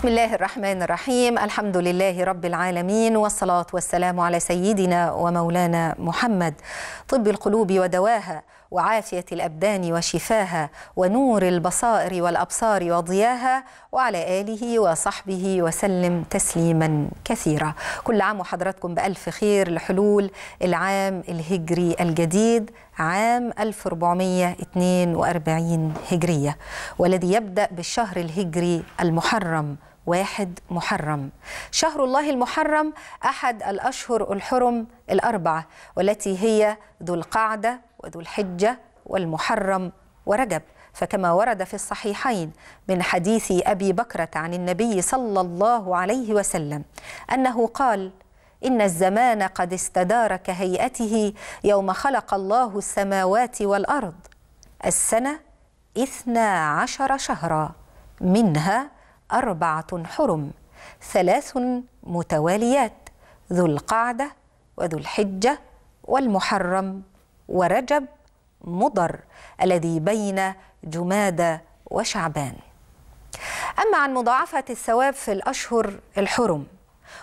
بسم الله الرحمن الرحيم الحمد لله رب العالمين والصلاة والسلام على سيدنا ومولانا محمد طب القلوب ودواها وعافية الأبدان وشفاها ونور البصائر والأبصار وضياها وعلى آله وصحبه وسلم تسليما كثيرا كل عام وحضراتكم بألف خير لحلول العام الهجري الجديد عام 1442 هجرية والذي يبدأ بالشهر الهجري المحرم واحد محرم شهر الله المحرم أحد الأشهر الحرم الأربعة والتي هي ذو القعدة وذو الحجة والمحرم ورجب فكما ورد في الصحيحين من حديث أبي بكرة عن النبي صلى الله عليه وسلم أنه قال إن الزمان قد استدار كهيئته يوم خلق الله السماوات والأرض السنة إثنى عشر شهرا منها أربعة حرم ثلاث متواليات ذو القعدة وذو الحجة والمحرم ورجب مضر الذي بين جمادى وشعبان أما عن مضاعفة الثواب في الأشهر الحرم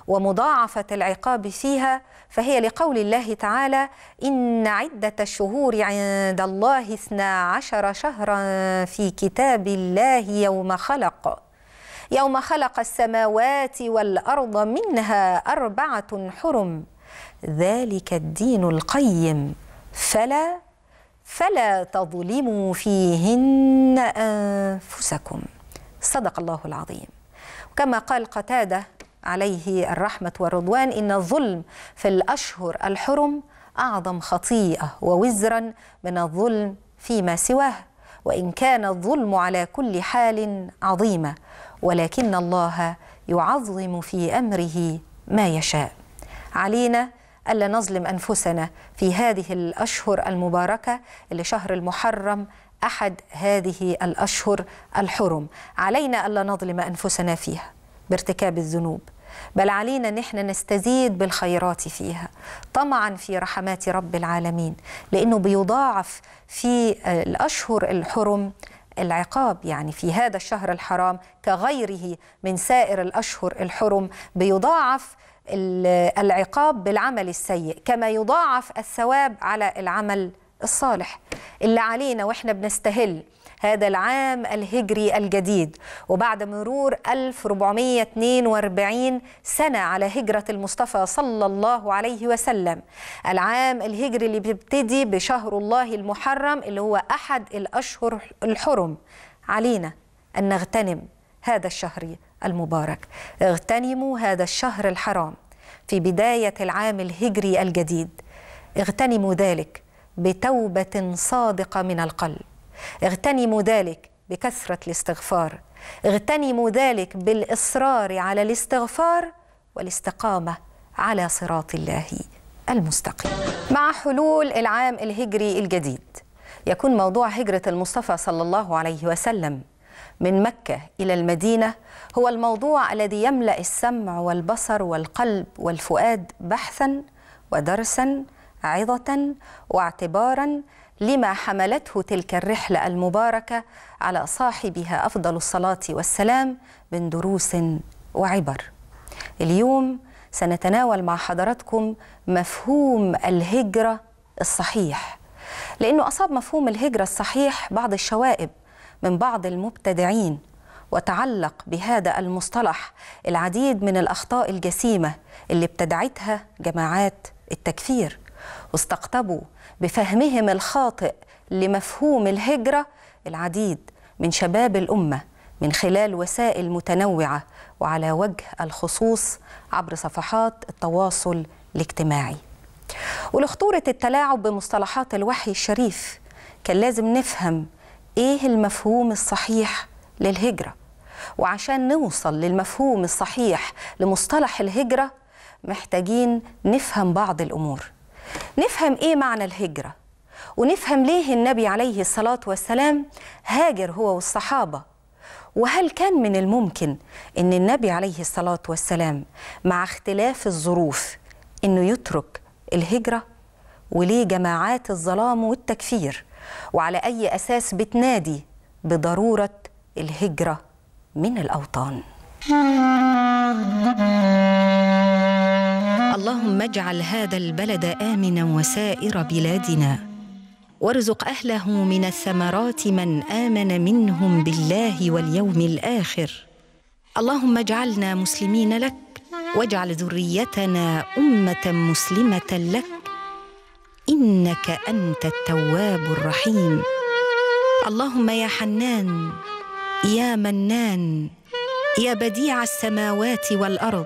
ومضاعفة العقاب فيها فهي لقول الله تعالى إن عدة الشهور عند الله اثنا عشر شهرا في كتاب الله يوم خلق يوم خلق السماوات والأرض منها أربعة حرم ذلك الدين القيم فلا فلا تظلموا فيهن أنفسكم صدق الله العظيم كما قال قتادة عليه الرحمة والرضوان إن الظلم في الأشهر الحرم أعظم خطيئة ووزرا من الظلم فيما سواه وإن كان الظلم على كل حال عظيمة ولكن الله يعظم في امره ما يشاء علينا الا نظلم انفسنا في هذه الاشهر المباركه اللي شهر المحرم احد هذه الاشهر الحرم علينا الا نظلم انفسنا فيها بارتكاب الذنوب بل علينا ان احنا نستزيد بالخيرات فيها طمعا في رحمات رب العالمين لانه بيضاعف في الاشهر الحرم العقاب يعني في هذا الشهر الحرام كغيره من سائر الأشهر الحرم بيضاعف العقاب بالعمل السيء كما يضاعف الثواب على العمل الصالح اللي علينا واحنا بنستهل هذا العام الهجري الجديد وبعد مرور 1442 سنة على هجرة المصطفى صلى الله عليه وسلم العام الهجري اللي بيبتدي بشهر الله المحرم اللي هو أحد الأشهر الحرم علينا أن نغتنم هذا الشهر المبارك اغتنموا هذا الشهر الحرام في بداية العام الهجري الجديد اغتنموا ذلك بتوبة صادقة من القلب اغتنموا ذلك بكثرة الاستغفار اغتنموا ذلك بالإصرار على الاستغفار والاستقامة على صراط الله المستقيم مع حلول العام الهجري الجديد يكون موضوع هجرة المصطفى صلى الله عليه وسلم من مكة إلى المدينة هو الموضوع الذي يملأ السمع والبصر والقلب والفؤاد بحثا ودرسا عظة واعتبارا لما حملته تلك الرحله المباركه على صاحبها افضل الصلاه والسلام من دروس وعبر اليوم سنتناول مع حضراتكم مفهوم الهجره الصحيح لانه اصاب مفهوم الهجره الصحيح بعض الشوائب من بعض المبتدعين وتعلق بهذا المصطلح العديد من الاخطاء الجسيمه اللي ابتدعتها جماعات التكفير واستقطبوا بفهمهم الخاطئ لمفهوم الهجرة العديد من شباب الأمة من خلال وسائل متنوعة وعلى وجه الخصوص عبر صفحات التواصل الاجتماعي ولخطورة التلاعب بمصطلحات الوحي الشريف كان لازم نفهم إيه المفهوم الصحيح للهجرة وعشان نوصل للمفهوم الصحيح لمصطلح الهجرة محتاجين نفهم بعض الأمور نفهم إيه معنى الهجرة ونفهم ليه النبي عليه الصلاة والسلام هاجر هو والصحابة وهل كان من الممكن أن النبي عليه الصلاة والسلام مع اختلاف الظروف أنه يترك الهجرة وليه جماعات الظلام والتكفير وعلى أي أساس بتنادي بضرورة الهجرة من الأوطان اللهم اجعل هذا البلد امنا وسائر بلادنا وارزق اهله من الثمرات من امن منهم بالله واليوم الاخر اللهم اجعلنا مسلمين لك واجعل ذريتنا امه مسلمه لك انك انت التواب الرحيم اللهم يا حنان يا منان يا بديع السماوات والارض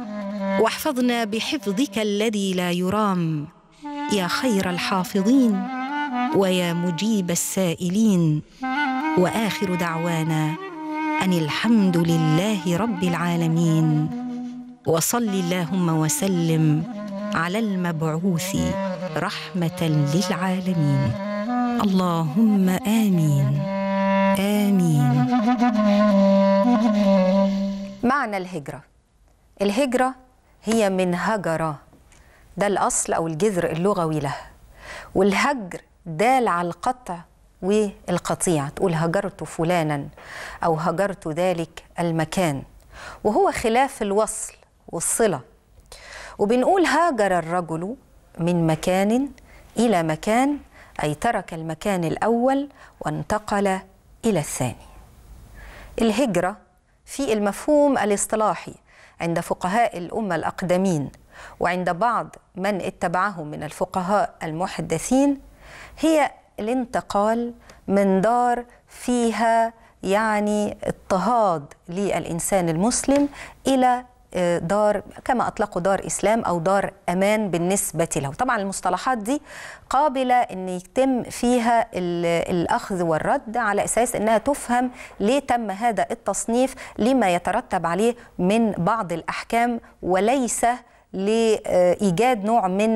واحفظنا بحفظك الذي لا يرام يا خير الحافظين ويا مجيب السائلين واخر دعوانا ان الحمد لله رب العالمين وصل اللهم وسلم على المبعوث رحمه للعالمين اللهم امين امين معنى الهجره الهجره هي من هجر ده الأصل أو الجذر اللغوي له والهجر دال على القطع والقطيع تقول هجرت فلانا أو هجرت ذلك المكان وهو خلاف الوصل والصلة وبنقول هاجر الرجل من مكان إلى مكان أي ترك المكان الأول وانتقل إلى الثاني الهجرة في المفهوم الاصطلاحي عند فقهاء الأمة الأقدمين وعند بعض من اتبعهم من الفقهاء المحدثين هي الانتقال من دار فيها يعني اضطهاد للإنسان المسلم إلى دار كما أطلقوا دار إسلام أو دار أمان بالنسبة له طبعا المصطلحات دي قابلة أن يتم فيها الأخذ والرد على أساس أنها تفهم ليه تم هذا التصنيف لما يترتب عليه من بعض الأحكام وليس لايجاد نوع من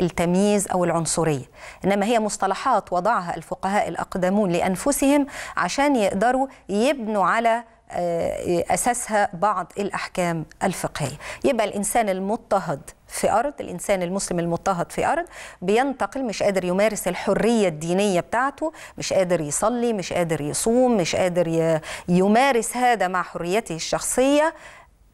التمييز او العنصريه انما هي مصطلحات وضعها الفقهاء الاقدمون لانفسهم عشان يقدروا يبنوا على آه، أساسها بعض الأحكام الفقهية يبقى الإنسان المضطهد في أرض الإنسان المسلم المضطهد في أرض بينتقل مش قادر يمارس الحرية الدينية بتاعته مش قادر يصلي مش قادر يصوم مش قادر يمارس هذا مع حريته الشخصية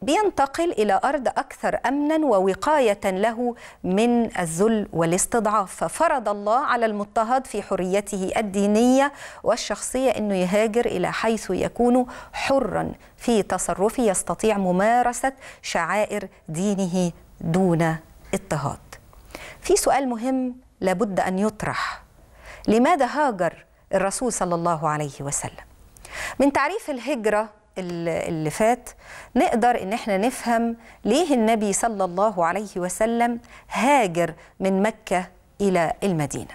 بينتقل إلى أرض أكثر أمنا ووقاية له من الذل والاستضعاف ففرض الله على المضطهد في حريته الدينية والشخصية أنه يهاجر إلى حيث يكون حرا في تصرفه يستطيع ممارسة شعائر دينه دون اضطهاد في سؤال مهم لابد أن يطرح لماذا هاجر الرسول صلى الله عليه وسلم من تعريف الهجرة اللي فات نقدر ان احنا نفهم ليه النبي صلى الله عليه وسلم هاجر من مكه الى المدينه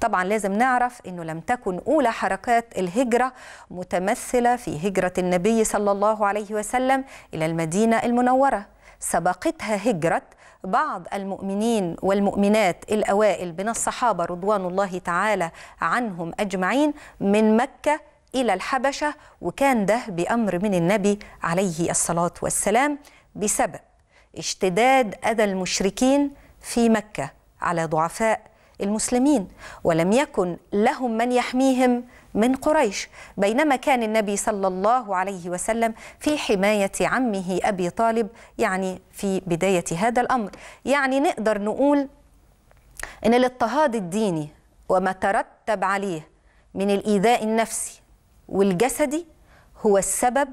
طبعا لازم نعرف انه لم تكن اولى حركات الهجره متمثله في هجره النبي صلى الله عليه وسلم الى المدينه المنوره سبقتها هجره بعض المؤمنين والمؤمنات الاوائل من الصحابه رضوان الله تعالى عنهم اجمعين من مكه إلى الحبشة وكان ده بأمر من النبي عليه الصلاة والسلام بسبب اشتداد أذى المشركين في مكة على ضعفاء المسلمين ولم يكن لهم من يحميهم من قريش بينما كان النبي صلى الله عليه وسلم في حماية عمه أبي طالب يعني في بداية هذا الأمر يعني نقدر نقول أن الاضطهاد الديني وما ترتب عليه من الإيذاء النفسي والجسدي هو السبب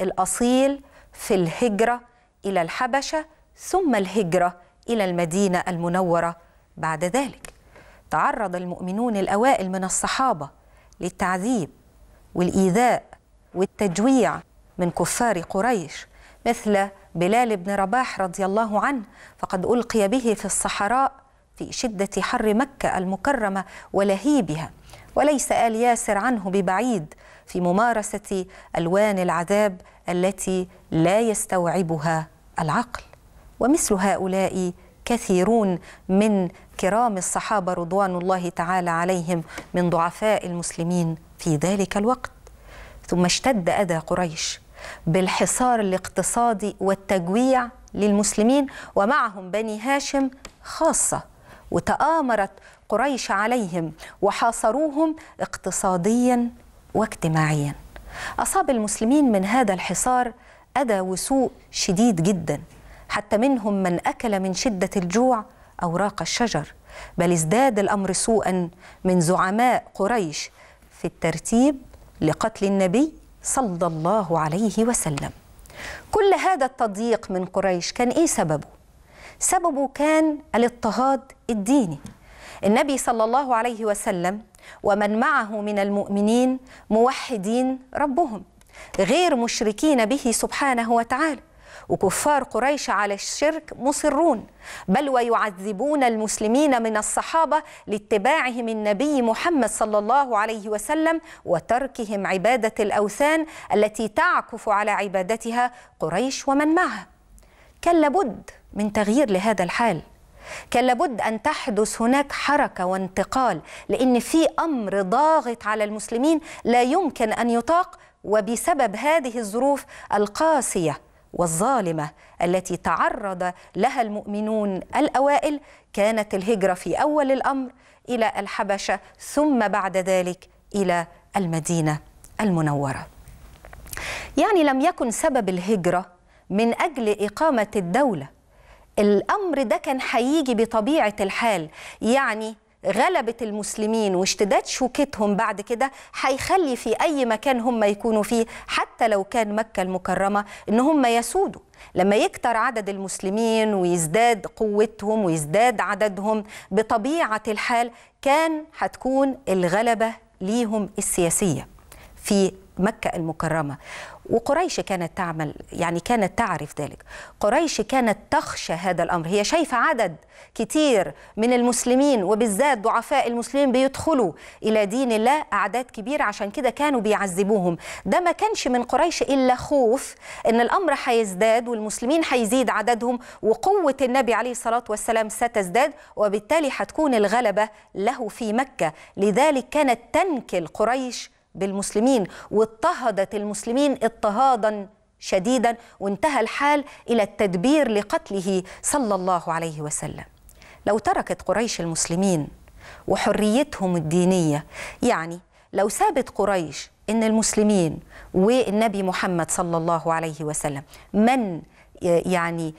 الأصيل في الهجرة إلى الحبشة ثم الهجرة إلى المدينة المنورة بعد ذلك تعرض المؤمنون الأوائل من الصحابة للتعذيب والإيذاء والتجويع من كفار قريش مثل بلال بن رباح رضي الله عنه فقد ألقي به في الصحراء في شدة حر مكة المكرمة ولهيبها وليس آل ياسر عنه ببعيد في ممارسة ألوان العذاب التي لا يستوعبها العقل ومثل هؤلاء كثيرون من كرام الصحابة رضوان الله تعالى عليهم من ضعفاء المسلمين في ذلك الوقت ثم اشتد أذى قريش بالحصار الاقتصادي والتجويع للمسلمين ومعهم بني هاشم خاصه وتآمرت قريش عليهم وحاصروهم اقتصاديا واجتماعيا أصاب المسلمين من هذا الحصار أذى وسوء شديد جدا حتى منهم من أكل من شدة الجوع أوراق الشجر بل ازداد الأمر سوءا من زعماء قريش في الترتيب لقتل النبي صلى الله عليه وسلم كل هذا التضييق من قريش كان إيه سببه؟ سببه كان الاضطهاد الديني النبي صلى الله عليه وسلم ومن معه من المؤمنين موحدين ربهم غير مشركين به سبحانه وتعالى وكفار قريش على الشرك مصرون بل ويعذبون المسلمين من الصحابه لاتباعهم النبي محمد صلى الله عليه وسلم وتركهم عباده الاوثان التي تعكف على عبادتها قريش ومن معها كان لابد من تغيير لهذا الحال كان لابد أن تحدث هناك حركة وانتقال لأن في أمر ضاغط على المسلمين لا يمكن أن يطاق وبسبب هذه الظروف القاسية والظالمة التي تعرض لها المؤمنون الأوائل كانت الهجرة في أول الأمر إلى الحبشة ثم بعد ذلك إلى المدينة المنورة يعني لم يكن سبب الهجرة من أجل إقامة الدولة الأمر ده كان هيجي بطبيعة الحال يعني غلبة المسلمين واشتداد شوكتهم بعد كده هيخلي في أي مكان هم يكونوا فيه حتى لو كان مكة المكرمة إن هم يسودوا لما يكتر عدد المسلمين ويزداد قوتهم ويزداد عددهم بطبيعة الحال كان هتكون الغلبة ليهم السياسية في مكة المكرمة وقريش كانت تعمل يعني كانت تعرف ذلك قريش كانت تخشى هذا الأمر هي شايفة عدد كتير من المسلمين وبالذات ضعفاء المسلمين بيدخلوا إلى دين الله أعداد كبيرة عشان كده كانوا بيعذبوهم ده ما كانش من قريش إلا خوف إن الأمر هيزداد والمسلمين هيزيد عددهم وقوة النبي عليه الصلاة والسلام ستزداد وبالتالي هتكون الغلبة له في مكة لذلك كانت تنكل قريش بالمسلمين واضطهدت المسلمين اضطهادا شديدا وانتهى الحال الى التدبير لقتله صلى الله عليه وسلم لو تركت قريش المسلمين وحريتهم الدينيه يعني لو سابت قريش ان المسلمين والنبي محمد صلى الله عليه وسلم من يعني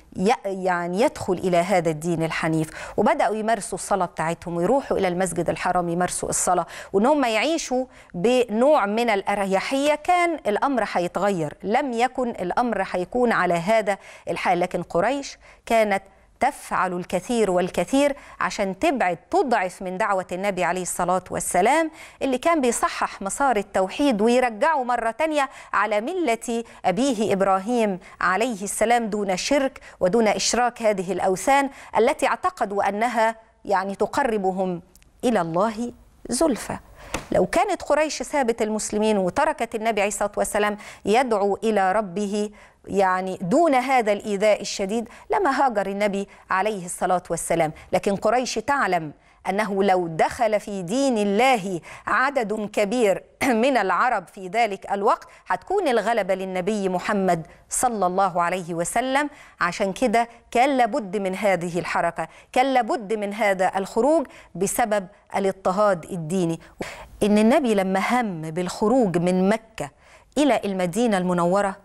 يعني يدخل الى هذا الدين الحنيف وبداوا يمارسوا الصلاه بتاعتهم ويروحوا الى المسجد الحرام يمارسوا الصلاه وان هم يعيشوا بنوع من الاريحيه كان الامر هيتغير لم يكن الامر هيكون على هذا الحال لكن قريش كانت تفعل الكثير والكثير عشان تبعد تضعف من دعوة النبي عليه الصلاة والسلام اللي كان بيصحح مسار التوحيد ويرجعه مرة تانية على ملة أبيه إبراهيم عليه السلام دون شرك ودون إشراك هذه الأوثان التي اعتقدوا أنها يعني تقربهم إلى الله زلفى لو كانت قريش سابت المسلمين وتركت النبي عليه الصلاه والسلام يدعو الى ربه يعني دون هذا الايذاء الشديد لما هاجر النبي عليه الصلاه والسلام لكن قريش تعلم أنه لو دخل في دين الله عدد كبير من العرب في ذلك الوقت هتكون الغلبة للنبي محمد صلى الله عليه وسلم عشان كده كان لابد من هذه الحركة كان لابد من هذا الخروج بسبب الاضطهاد الديني إن النبي لما هم بالخروج من مكة إلى المدينة المنورة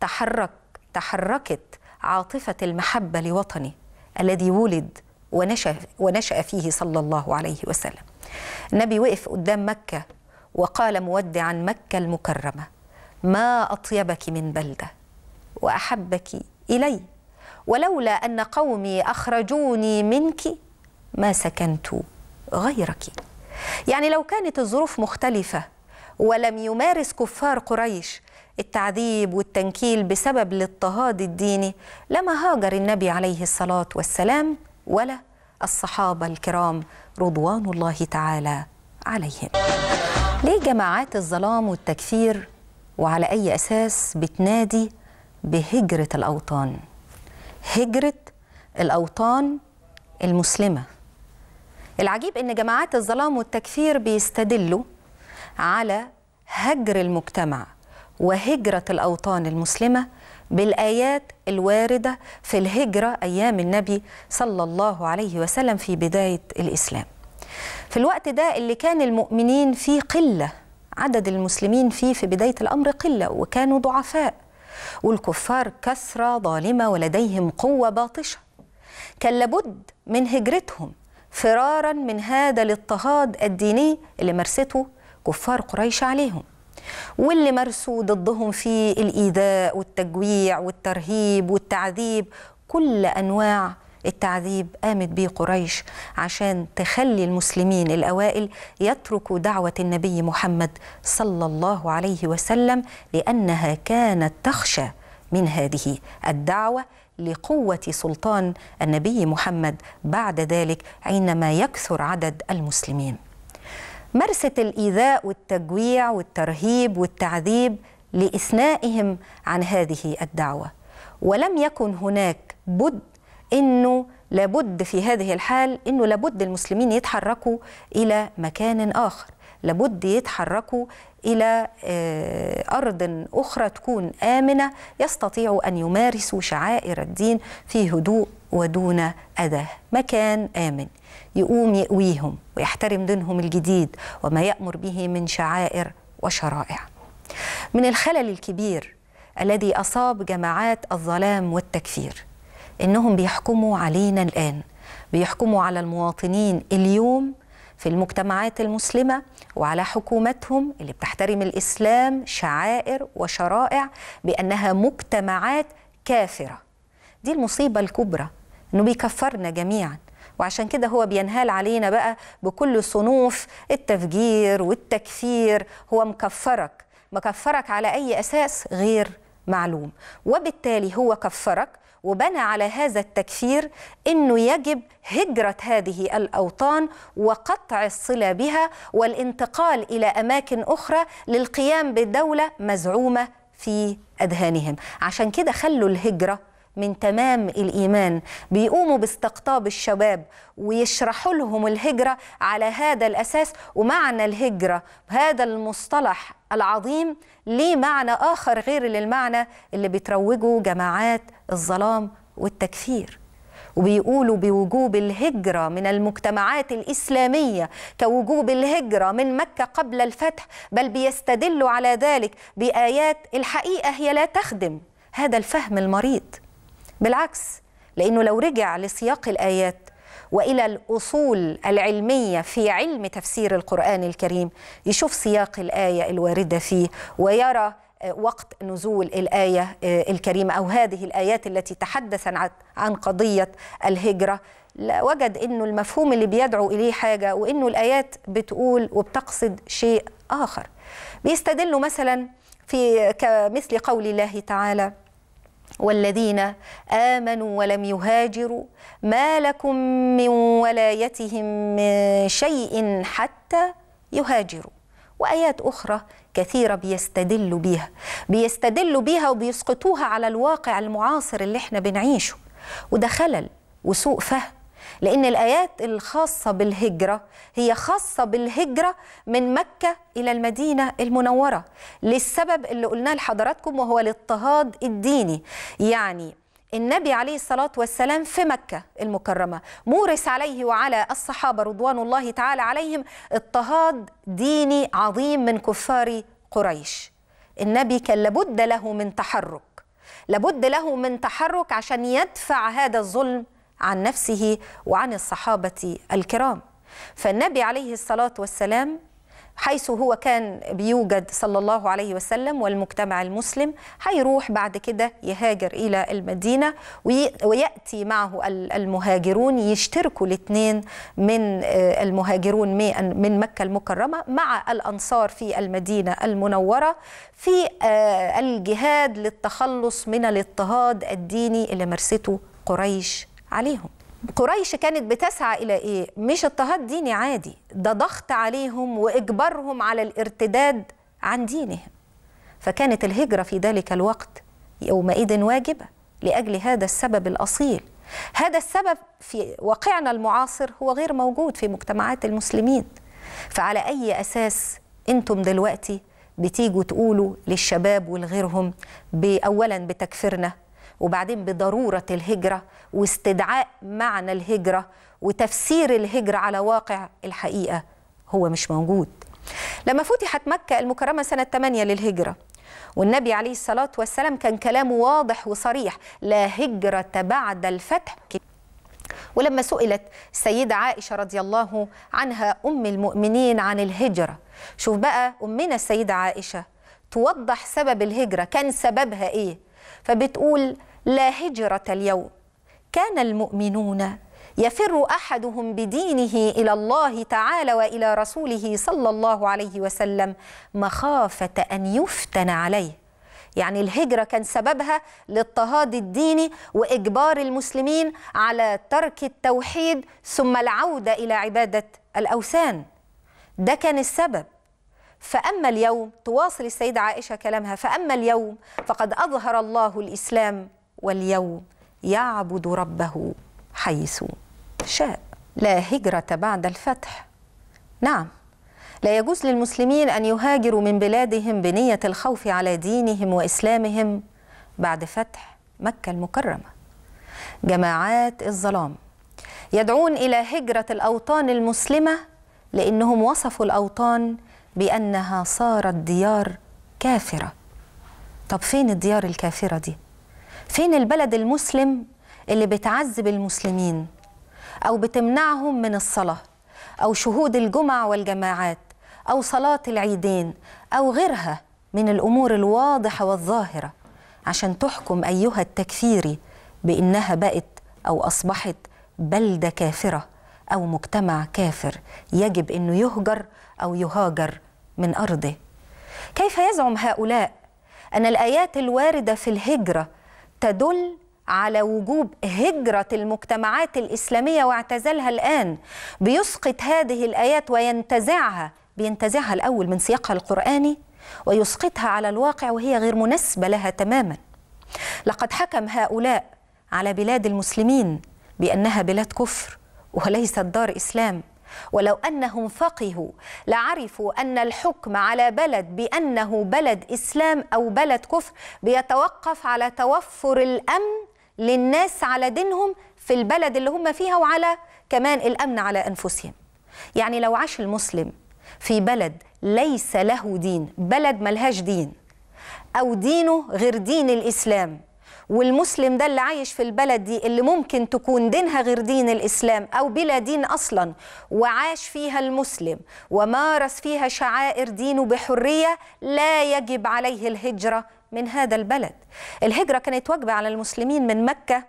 تحرك تحركت عاطفة المحبة لوطني الذي ولد ونشأ, ونشأ فيه صلى الله عليه وسلم النبي وقف قدام مكة وقال مودعا مكة المكرمة ما أطيبك من بلدة وأحبك إلي ولولا أن قومي أخرجوني منك ما سكنت غيرك يعني لو كانت الظروف مختلفة ولم يمارس كفار قريش التعذيب والتنكيل بسبب الاضطهاد الديني لما هاجر النبي عليه الصلاة والسلام ولا الصحابة الكرام رضوان الله تعالى عليهم ليه جماعات الظلام والتكفير وعلى أي أساس بتنادي بهجرة الأوطان هجرة الأوطان المسلمة العجيب أن جماعات الظلام والتكفير بيستدلوا على هجر المجتمع وهجرة الأوطان المسلمة بالايات الوارده في الهجره ايام النبي صلى الله عليه وسلم في بدايه الاسلام. في الوقت ده اللي كان المؤمنين فيه قله عدد المسلمين فيه في بدايه الامر قله وكانوا ضعفاء والكفار كثره ظالمه ولديهم قوه باطشه. كان لابد من هجرتهم فرارا من هذا الاضطهاد الديني اللي مارسته كفار قريش عليهم. واللي مارسوا ضدهم في الإيذاء والتجويع والترهيب والتعذيب كل أنواع التعذيب قامت به قريش عشان تخلي المسلمين الأوائل يتركوا دعوة النبي محمد صلى الله عليه وسلم لأنها كانت تخشى من هذه الدعوة لقوة سلطان النبي محمد بعد ذلك عندما يكثر عدد المسلمين مارسة الإيذاء والتجويع والترهيب والتعذيب لإثنائهم عن هذه الدعوة ولم يكن هناك بد أنه لابد في هذه الحال أنه لابد المسلمين يتحركوا إلى مكان آخر لابد يتحركوا الى آه، ارض اخرى تكون امنه يستطيعوا ان يمارسوا شعائر الدين في هدوء ودون اذى مكان آمن يقوم يقويهم ويحترم دينهم الجديد وما يأمر به من شعائر وشرائع من الخلل الكبير الذي أصاب جماعات الظلام والتكفير إنهم بيحكموا علينا الآن بيحكموا على المواطنين اليوم في المجتمعات المسلمة وعلى حكوماتهم اللي بتحترم الإسلام شعائر وشرائع بأنها مجتمعات كافرة دي المصيبة الكبرى انه بيكفرنا جميعا وعشان كده هو بينهال علينا بقى بكل صنوف التفجير والتكفير هو مكفرك مكفرك على أي أساس غير معلوم وبالتالي هو كفرك وبنى على هذا التكفير انه يجب هجره هذه الاوطان وقطع الصله بها والانتقال الى اماكن اخرى للقيام بدوله مزعومه في اذهانهم عشان كده خلوا الهجره من تمام الإيمان بيقوموا باستقطاب الشباب ويشرحوا لهم الهجرة على هذا الأساس ومعنى الهجرة هذا المصطلح العظيم ليه معنى آخر غير للمعنى اللي بتروجه جماعات الظلام والتكفير وبيقولوا بوجوب الهجرة من المجتمعات الإسلامية كوجوب الهجرة من مكة قبل الفتح بل بيستدلوا على ذلك بآيات الحقيقة هي لا تخدم هذا الفهم المريض بالعكس لأنه لو رجع لسياق الآيات والى الاصول العلميه في علم تفسير القران الكريم يشوف سياق الايه الوارده فيه ويرى آه، وقت نزول الايه آه، الكريمه او هذه الايات التي تحدث عن قضيه الهجره وجد انه المفهوم اللي بيدعو اليه حاجه وانه الايات بتقول وبتقصد شيء اخر بيستدلوا مثلا في كمثل قول الله تعالى والذين امنوا ولم يهاجروا ما لكم من ولايتهم من شيء حتى يهاجروا وايات اخرى كثيره بيستدلوا بيها بيستدلوا بيها وبيسقطوها على الواقع المعاصر اللي احنا بنعيشه وده خلل وسوء فهم لأن الآيات الخاصة بالهجرة هي خاصة بالهجرة من مكة إلى المدينة المنورة للسبب اللي قلناه لحضراتكم وهو الاضطهاد الديني يعني النبي عليه الصلاة والسلام في مكة المكرمة مورس عليه وعلى الصحابة رضوان الله تعالى عليهم اضطهاد ديني عظيم من كفار قريش النبي كان لابد له من تحرك لابد له من تحرك عشان يدفع هذا الظلم عن نفسه وعن الصحابة الكرام فالنبي عليه الصلاة والسلام حيث هو كان بيوجد صلى الله عليه وسلم والمجتمع المسلم هيروح بعد كده يهاجر إلى المدينة ويأتي معه المهاجرون يشتركوا الاثنين من آه، المهاجرون من مكة المكرمة مع الأنصار في المدينة المنورة في آه، الجهاد للتخلص من الاضطهاد الديني اللي مارسته قريش عليهم قريش كانت بتسعى الى ايه مش اضطهاد ديني عادي ده ضغط عليهم واجبارهم على الارتداد عن دينهم فكانت الهجره في ذلك الوقت يومئذ واجبه لاجل هذا السبب الاصيل هذا السبب في واقعنا المعاصر هو غير موجود في مجتمعات المسلمين فعلى اي اساس انتم دلوقتي بتيجوا تقولوا للشباب ولغيرهم اولا بتكفيرنا وبعدين بضروره الهجره واستدعاء معنى الهجره وتفسير الهجره على واقع الحقيقه هو مش موجود لما فتحت مكه المكرمه سنه 8 للهجره والنبي عليه الصلاه والسلام كان كلامه واضح وصريح لا هجره بعد الفتح ولما سئلت السيدة عائشة رضي الله عنها أم المؤمنين عن الهجرة شوف بقى أمنا السيدة عائشة توضح سبب الهجرة كان سببها إيه فبتقول لا هجرة اليوم كان المؤمنون يفر احدهم بدينه الى الله تعالى والى رسوله صلى الله عليه وسلم مخافه ان يفتن عليه يعني الهجره كان سببها الاضطهاد الديني واجبار المسلمين على ترك التوحيد ثم العوده الى عباده الاوثان ده كان السبب فأما اليوم تواصل السيدة عائشة كلامها فأما اليوم فقد أظهر الله الإسلام واليوم يعبد ربه حيث شاء لا هجرة بعد الفتح نعم لا يجوز للمسلمين أن يهاجروا من بلادهم بنية الخوف على دينهم وإسلامهم بعد فتح مكة المكرمة جماعات الظلام يدعون إلى هجرة الأوطان المسلمة لأنهم وصفوا الأوطان بأنها صارت ديار كافرة طب فين الديار الكافرة دي؟ فين البلد المسلم اللي بتعذب المسلمين أو بتمنعهم من الصلاة أو شهود الجمع والجماعات أو صلاة العيدين أو غيرها من الأمور الواضحة والظاهرة عشان تحكم أيها التكفيري بإنها بقت أو أصبحت بلدة كافرة أو مجتمع كافر يجب أنه يهجر أو يهاجر من أرضه كيف يزعم هؤلاء أن الآيات الواردة في الهجرة تدل على وجوب هجرة المجتمعات الإسلامية واعتزالها الآن بيسقط هذه الآيات وينتزعها بينتزعها الأول من سياقها القرآني ويسقطها على الواقع وهي غير مناسبة لها تماما لقد حكم هؤلاء على بلاد المسلمين بأنها بلاد كفر وليست دار إسلام ولو أنهم فقهوا لعرفوا أن الحكم على بلد بأنه بلد إسلام أو بلد كفر بيتوقف على توفر الأمن للناس على دينهم في البلد اللي هم فيها وعلى كمان الأمن على أنفسهم يعني لو عاش المسلم في بلد ليس له دين بلد ملهاش دين أو دينه غير دين الإسلام والمسلم ده اللي عايش في البلد دي اللي ممكن تكون دينها غير دين الإسلام أو بلا دين أصلا وعاش فيها المسلم ومارس فيها شعائر دينه بحرية لا يجب عليه الهجرة من هذا البلد الهجرة كانت واجبة على المسلمين من مكة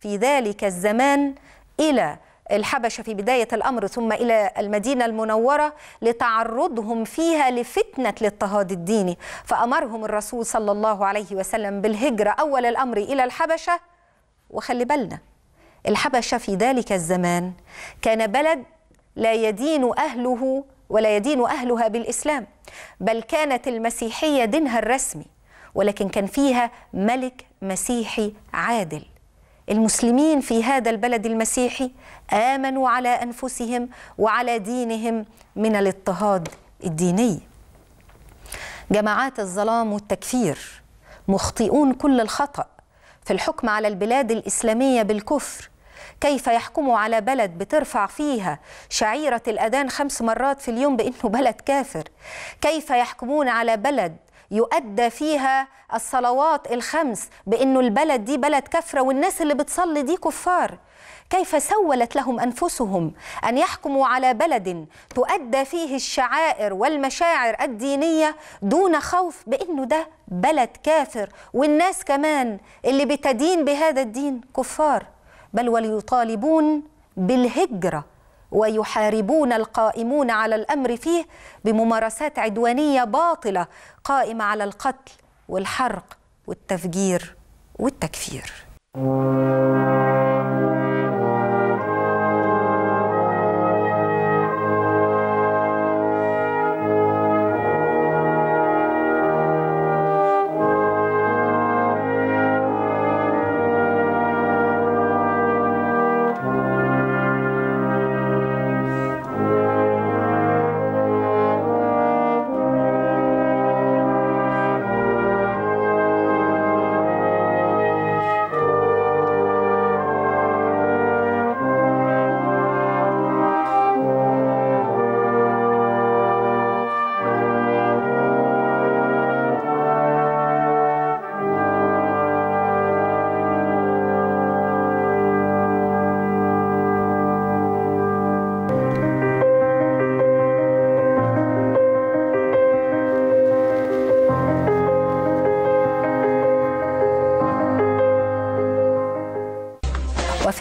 في ذلك الزمان إلى الحبشة في بداية الأمر ثم إلى المدينة المنورة لتعرضهم فيها لفتنة الاضطهاد الديني فأمرهم الرسول صلى الله عليه وسلم بالهجرة أول الأمر إلى الحبشة وخلي بالنا الحبشة في ذلك الزمان كان بلد لا يدين أهله ولا يدين أهلها بالإسلام بل كانت المسيحية دينها الرسمي ولكن كان فيها ملك مسيحي عادل المسلمين في هذا البلد المسيحي آمنوا على أنفسهم وعلى دينهم من الاضطهاد الديني جماعات الظلام والتكفير مخطئون كل الخطأ في الحكم على البلاد الإسلامية بالكفر كيف يحكموا على بلد بترفع فيها شعيرة الأذان خمس مرات في اليوم بأنه بلد كافر كيف يحكمون على بلد يؤدى فيها الصلوات الخمس بانه البلد دي بلد كفره والناس اللي بتصلي دي كفار كيف سولت لهم انفسهم ان يحكموا على بلد تؤدى فيه الشعائر والمشاعر الدينيه دون خوف بانه ده بلد كافر والناس كمان اللي بتدين بهذا الدين كفار بل وليطالبون بالهجره ويحاربون القائمون على الامر فيه بممارسات عدوانيه باطله قائمه على القتل والحرق والتفجير والتكفير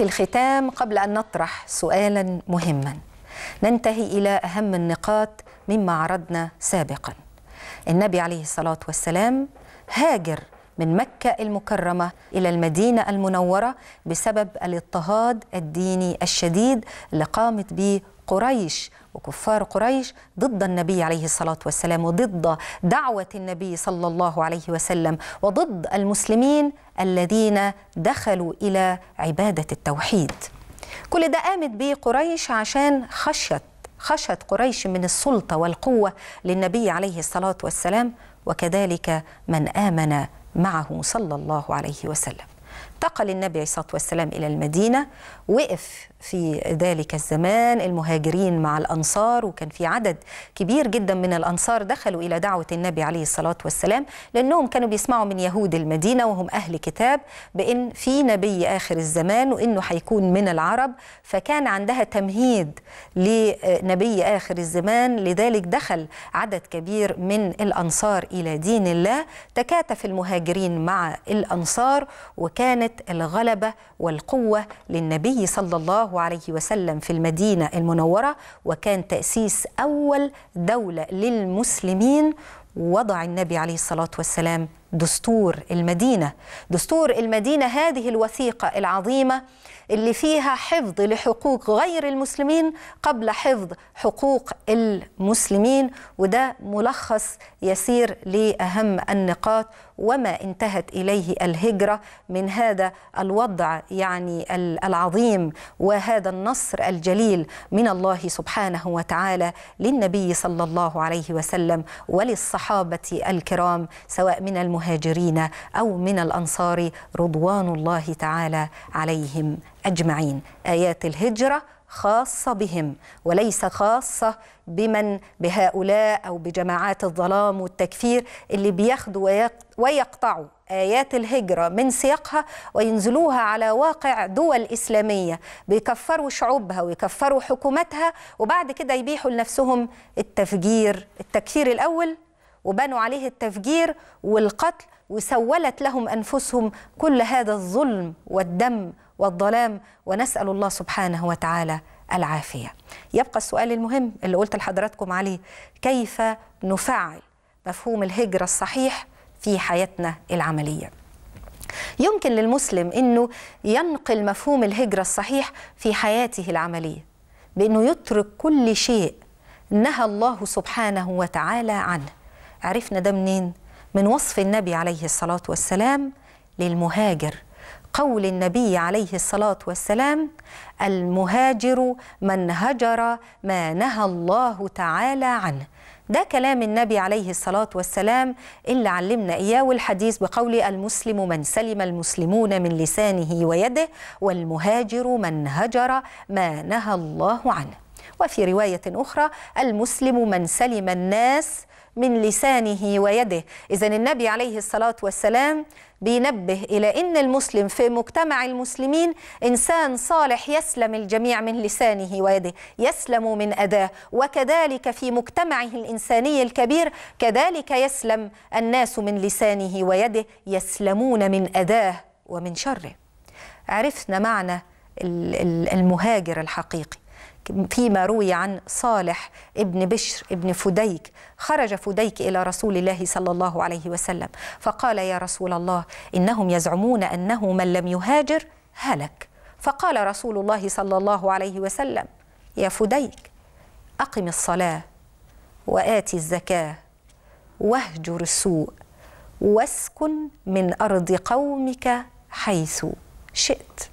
في الختام قبل أن نطرح سؤالا مهما ننتهي إلى أهم النقاط مما عرضنا سابقا النبي عليه الصلاة والسلام هاجر من مكة المكرمة إلى المدينة المنورة بسبب الاضطهاد الديني الشديد اللي قامت به قريش وكفار قريش ضد النبي عليه الصلاة والسلام وضد دعوة النبي صلى الله عليه وسلم وضد المسلمين الذين دخلوا إلى عبادة التوحيد كل ده قامت به قريش عشان خشيت خشت قريش من السلطة والقوة للنبي عليه الصلاة والسلام وكذلك من آمن معه صلى الله عليه وسلم انتقل النبي عليه الصلاة والسلام إلى المدينة وقف في ذلك الزمان المهاجرين مع الأنصار وكان في عدد كبير جدا من الأنصار دخلوا إلى دعوة النبي عليه الصلاة والسلام لأنهم كانوا بيسمعوا من يهود المدينة وهم أهل كتاب بأن في نبي آخر الزمان وأنه هيكون من العرب فكان عندها تمهيد لنبي آخر الزمان لذلك دخل عدد كبير من الأنصار إلى دين الله تكاتف المهاجرين مع الأنصار وكانت الغلبة والقوة للنبي صلى الله الله عليه وسلم في المدينة المنورة وكان تأسيس أول دولة للمسلمين وضع النبي عليه الصلاة والسلام دستور المدينة دستور المدينة هذه الوثيقة العظيمة اللي فيها حفظ لحقوق غير المسلمين قبل حفظ حقوق المسلمين وده ملخص يسير لأهم النقاط وما انتهت اليه الهجره من هذا الوضع يعني العظيم وهذا النصر الجليل من الله سبحانه وتعالى للنبي صلى الله عليه وسلم وللصحابه الكرام سواء من المهاجرين او من الانصار رضوان الله تعالى عليهم أجمعين آيات الهجرة خاصة بهم وليس خاصة بمن بهؤلاء أو بجماعات الظلام والتكفير اللي بياخدوا ويقطعوا آيات الهجرة من سياقها وينزلوها على واقع دول إسلامية بيكفروا شعوبها ويكفروا حكومتها وبعد كده يبيحوا لنفسهم التفجير التكفير الأول وبنوا عليه التفجير والقتل وسولت لهم أنفسهم كل هذا الظلم والدم والظلام ونسأل الله سبحانه وتعالى العافية يبقى السؤال المهم اللي قلت لحضراتكم عليه كيف نفعل مفهوم الهجرة الصحيح في حياتنا العملية يمكن للمسلم أنه ينقل مفهوم الهجرة الصحيح في حياته العملية بأنه يترك كل شيء نهى الله سبحانه وتعالى عنه عرفنا ده منين؟ من وصف النبي عليه الصلاة والسلام للمهاجر قول النبي عليه الصلاة والسلام المهاجر من هجر ما نهى الله تعالى عنه ده كلام النبي عليه الصلاة والسلام اللي علمنا إياه والحديث بقول المسلم من سلم المسلمون من لسانه ويده والمهاجر من هجر ما نهى الله عنه وفي رواية أخرى المسلم من سلم الناس من لسانه ويده إذا النبي عليه الصلاة والسلام بينبه إلى أن المسلم في مجتمع المسلمين إنسان صالح يسلم الجميع من لسانه ويده يسلم من أداه وكذلك في مجتمعه الإنساني الكبير كذلك يسلم الناس من لسانه ويده يسلمون من أداه ومن شره عرفنا معنى المهاجر الحقيقي فيما روي عن صالح ابن بشر ابن فديك خرج فديك الى رسول الله صلى الله عليه وسلم فقال يا رسول الله انهم يزعمون انه من لم يهاجر هلك فقال رسول الله صلى الله عليه وسلم يا فديك اقم الصلاه واتي الزكاه واهجر السوء واسكن من ارض قومك حيث شئت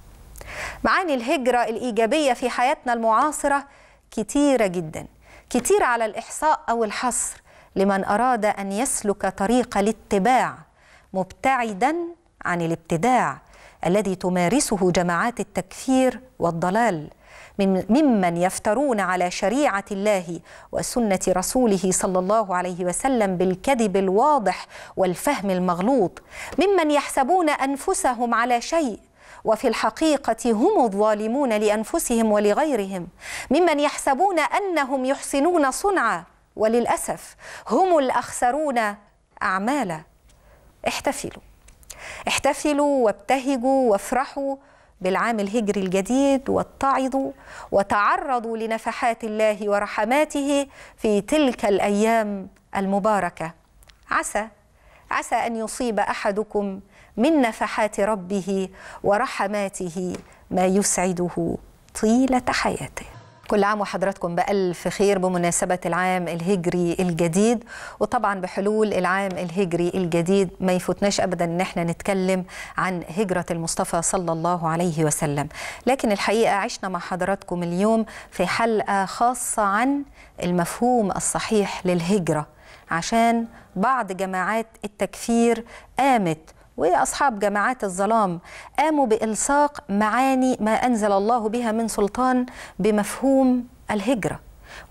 معاني الهجرة الإيجابية في حياتنا المعاصرة كتيرة جدا كتير على الإحصاء أو الحصر لمن أراد أن يسلك طريق الاتباع مبتعدا عن الابتداع الذي تمارسه جماعات التكفير والضلال ممن يفترون على شريعة الله وسنة رسوله صلى الله عليه وسلم بالكذب الواضح والفهم المغلوط ممن يحسبون أنفسهم على شيء وفي الحقيقة هم الظالمون لأنفسهم ولغيرهم ممن يحسبون أنهم يحسنون صنعا وللأسف هم الأخسرون أعمالا احتفلوا احتفلوا وابتهجوا وافرحوا بالعام الهجري الجديد واتعظوا وتعرضوا لنفحات الله ورحماته في تلك الأيام المباركة عسى عسى أن يصيب أحدكم من نفحات ربه ورحماته ما يسعده طيلة حياته كل عام وحضراتكم بألف خير بمناسبة العام الهجري الجديد وطبعا بحلول العام الهجري الجديد ما يفوتناش أبدا أن احنا نتكلم عن هجرة المصطفى صلى الله عليه وسلم لكن الحقيقة عشنا مع حضراتكم اليوم في حلقة خاصة عن المفهوم الصحيح للهجرة عشان بعض جماعات التكفير قامت واصحاب جماعات الظلام قاموا بالصاق معاني ما انزل الله بها من سلطان بمفهوم الهجره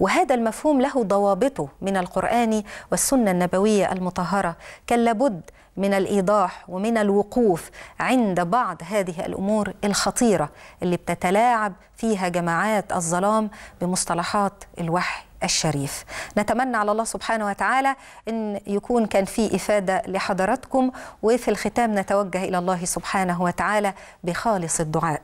وهذا المفهوم له ضوابطه من القرآن والسنة النبوية المطهرة كان لابد من الإيضاح ومن الوقوف عند بعض هذه الأمور الخطيرة اللي بتتلاعب فيها جماعات الظلام بمصطلحات الوحي الشريف نتمنى على الله سبحانه وتعالى أن يكون كان في إفادة لحضراتكم وفي الختام نتوجه إلى الله سبحانه وتعالى بخالص الدعاء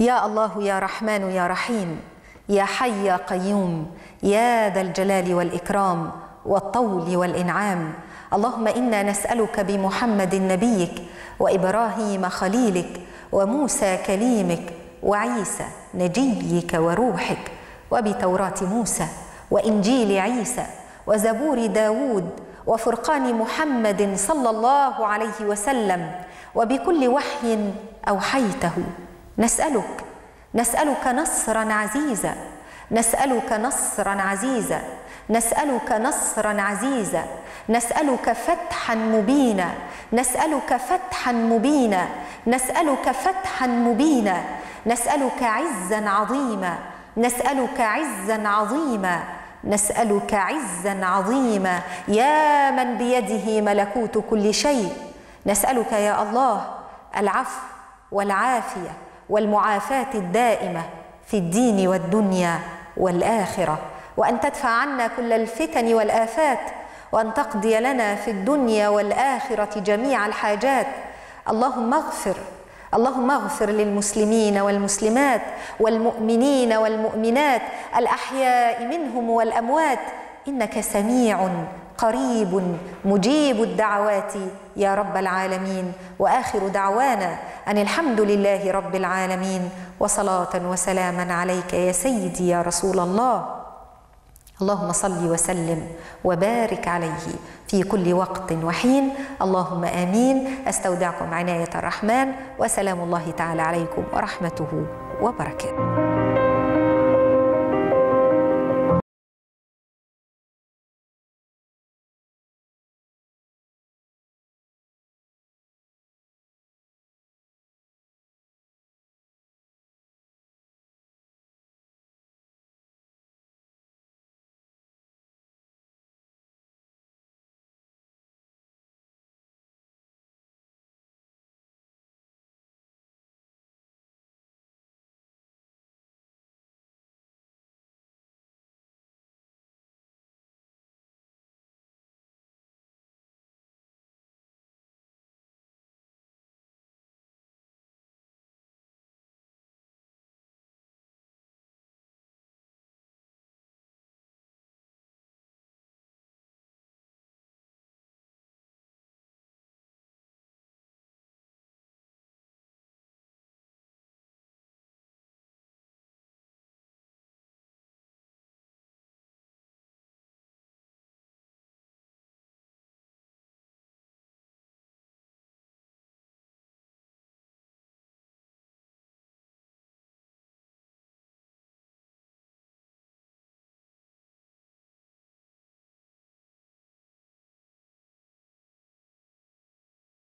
يا الله يا رحمن يا رحيم يا حي يا قيوم يا ذا الجلال والإكرام والطول والإنعام اللهم إنا نسألك بمحمد نبيك وإبراهيم خليلك وموسى كليمك وعيسى نجيك وروحك وبتوراة موسى وإنجيل عيسى وزبور داود وفرقان محمد صلى الله عليه وسلم وبكل وحي أوحيته نسألك نسألك نصرا عزيزا نسألك نصرا عزيزا نسألك نصرا عزيزا نسألك فتحا مبينا نسألك فتحا مبينا نسألك فتحا مبينا نسألك عزا عظيما نسألك عزا عظيما نسألك عزا عظيما يا من بيده ملكوت كل شيء نسألك يا الله العفو والعافية والمعافاة الدائمة في الدين والدنيا والآخرة وأن تدفع عنا كل الفتن والآفات وأن تقضي لنا في الدنيا والآخرة جميع الحاجات اللهم اغفر اللهم اغفر للمسلمين والمسلمات والمؤمنين والمؤمنات الاحياء منهم والاموات انك سميع قريب مجيب الدعوات يا رب العالمين واخر دعوانا ان الحمد لله رب العالمين وصلاه وسلاما عليك يا سيدي يا رسول الله اللهم صل وسلم وبارك عليه في كل وقت وحين اللهم امين استودعكم عنايه الرحمن وسلام الله تعالى عليكم ورحمته وبركاته